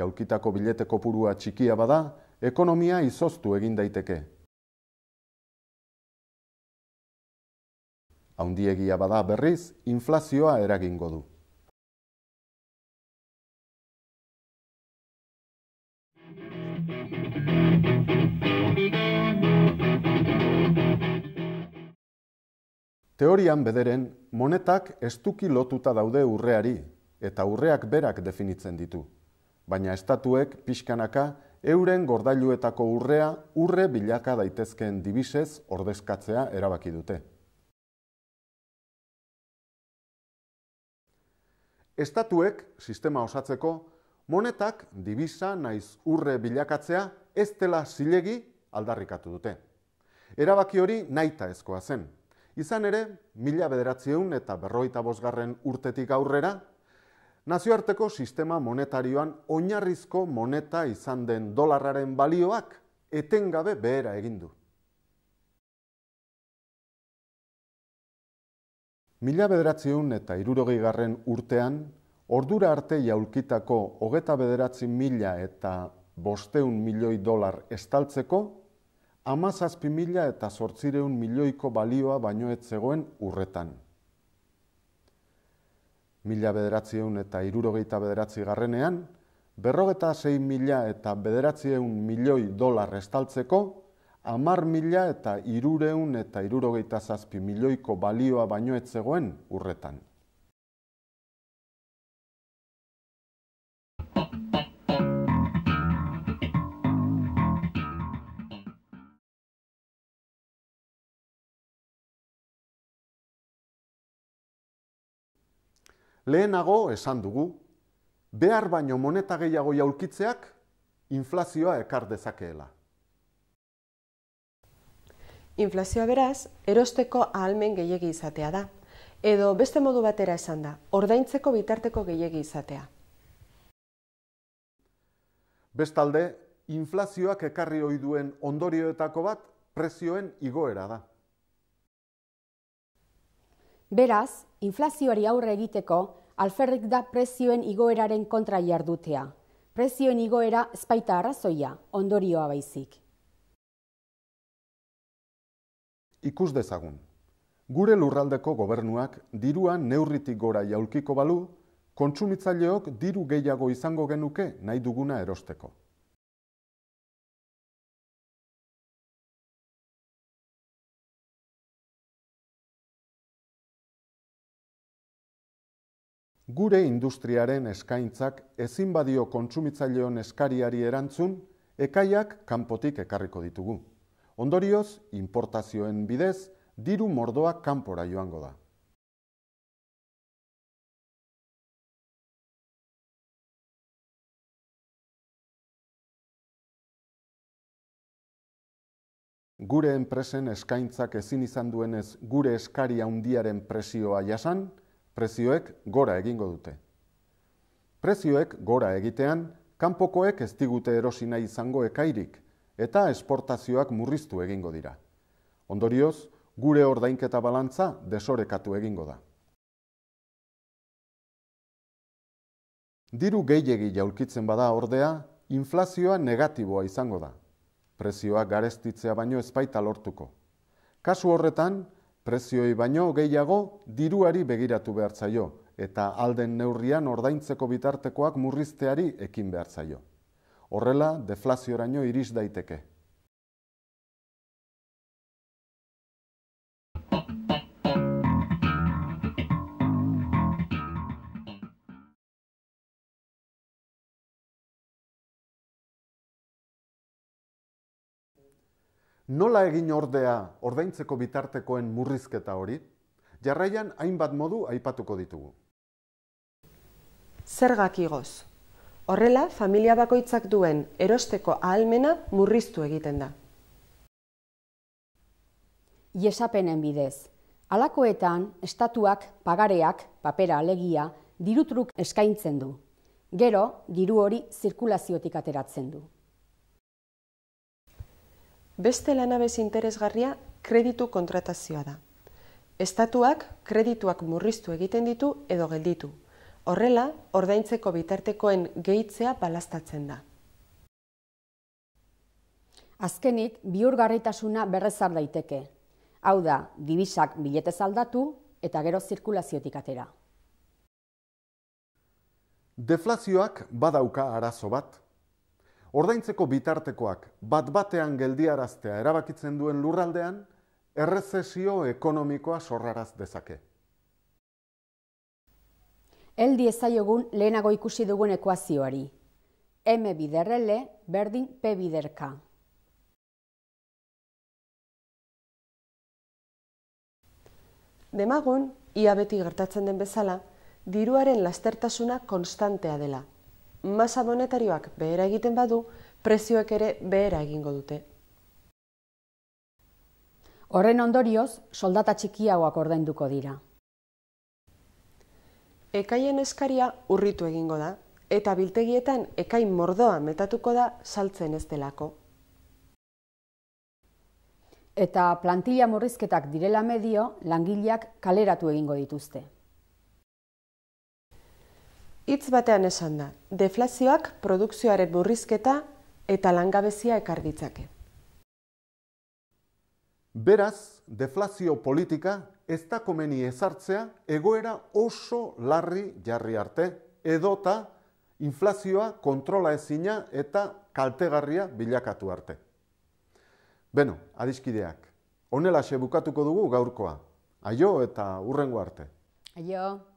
jaukitako bilete kopurua txikia bada, ekonomia izoztu egin daiteke. Haundiegia bada berriz, inflazioa eragingo du. Teorian bederen, monetak estuki lotuta daude urreari, eta urreak berak definitzen ditu baina estatuek pixkanaka euren gordailuetako urrea urre bilaka daitezkeen dibisez ordezkatzea erabaki dute. Estatuek sistema osatzeko monetak dibisa naiz urre bilakatzea ez dela zilegi aldarrikatu dute. Erabaki hori naita ezkoa zen. Izan ere, mila bederatzieun eta berroita bosgarren urtetik aurrera, Nazioarteko sistema monetarioan oinarrizko moneta izan den dolarraren balioak etengabe behera egin du. Mila bederatziun eta irurogei garren urtean, ordura arte jaulkitako hogeta bederatzi mila eta bosteun milioi dolar estaltzeko, amazazpi mila eta sortzireun milioiko balioa bainoet zegoen urretan mila bederatzieun eta irurogeita bederatzi garrenean, berrogeta zei mila eta bederatzieun milioi dolar estaltzeko, amar mila eta irureun eta irurogeita zazpi milioiko balioa baino etzegoen urretan. Lehenago esan dugu, behar baino moneta gehiago jaulkitzeak inflazioa ekar dezakeela. Inflazioa beraz, erosteko ahalmen gehiegi izatea da, edo beste modu batera esan da, ordaintzeko bitarteko gehiegi izatea. Bestalde, inflazioak ekarri ohi duen ondorioetako bat prezioen igoera da. Beraz, inflazioari aurre egiteko, alferrik da prezioen igoeraren kontra jardutea. Prezioen igoera espaita arrazoia, ondorioa baizik. Ikus dezagun. Gure lurraldeko gobernuak dirua neurritik gora jaulkiko balu, kontsumitzaileok diru gehiago izango genuke nahi duguna erosteko. gure industriaren eskaintzak ezin badio kontsumitzaileon eskariari erantzun, ekaiak kanpotik ekarriko ditugu. Ondorioz, importazioen bidez, diru mordoa kanpora joango da. Gure enpresen eskaintzak ezin izan duenez gure eskaria hundiaren presioa jasan, prezioek gora egingo dute. Prezioek gora egitean, kanpokoek ez digute erosina izango ekairik eta esportazioak murriztu egingo dira. Ondorioz, gure ordainketa balantza desorekatu egingo da. Diru gehiegi jaulkitzen bada ordea, inflazioa negatiboa izango da. Prezioak garestitzea baino ezpaita lortuko. Kasu horretan, Prezioi baino gehiago diruari begiratu behar eta alden neurrian ordaintzeko bitartekoak murrizteari ekin behar Horrela, deflazioraino iris daiteke. Nola egin ordea ordaintzeko bitartekoen murrizketa hori? Jarraian hainbat modu aipatuko ditugu. Zergak igoz. Horrela, familia bakoitzak duen erosteko ahalmena murriztu egiten da. Iesapenen bidez. Alakoetan, estatuak, pagareak, papera alegia, dirutruk eskaintzen du. Gero, diru hori zirkulaziotik ateratzen du beste lanabez interesgarria kreditu kontratazioa da. Estatuak kredituak murriztu egiten ditu edo gelditu. Horrela, ordaintzeko bitartekoen gehitzea balastatzen da. Azkenik, biurgarritasuna berrezar daiteke. Hau da, dibisak biletez aldatu eta gero zirkulaziotik atera. Deflazioak badauka arazo bat ordaintzeko bitartekoak bat batean geldiaraztea erabakitzen duen lurraldean, errezesio ekonomikoa sorraraz dezake. Eldi ezaiogun lehenago ikusi dugun ekuazioari. M biderrele berdin P biderka. Demagun, ia beti gertatzen den bezala, diruaren lastertasuna konstantea dela, masa monetarioak behera egiten badu, prezioek ere behera egingo dute. Horren ondorioz, soldata txikiagoak ordainduko dira. Ekaien eskaria urritu egingo da, eta biltegietan ekain mordoa metatuko da saltzen ez delako. Eta plantilla murrizketak direla medio, langileak kaleratu egingo dituzte hitz batean esan da, deflazioak produkzioaren burrizketa eta langabezia ekar Beraz, deflazio politika ez da komeni ezartzea egoera oso larri jarri arte, edota inflazioa kontrola ezina eta kaltegarria bilakatu arte. Beno, adiskideak, honela bukatuko dugu gaurkoa. Aio eta urrengo arte. Aio.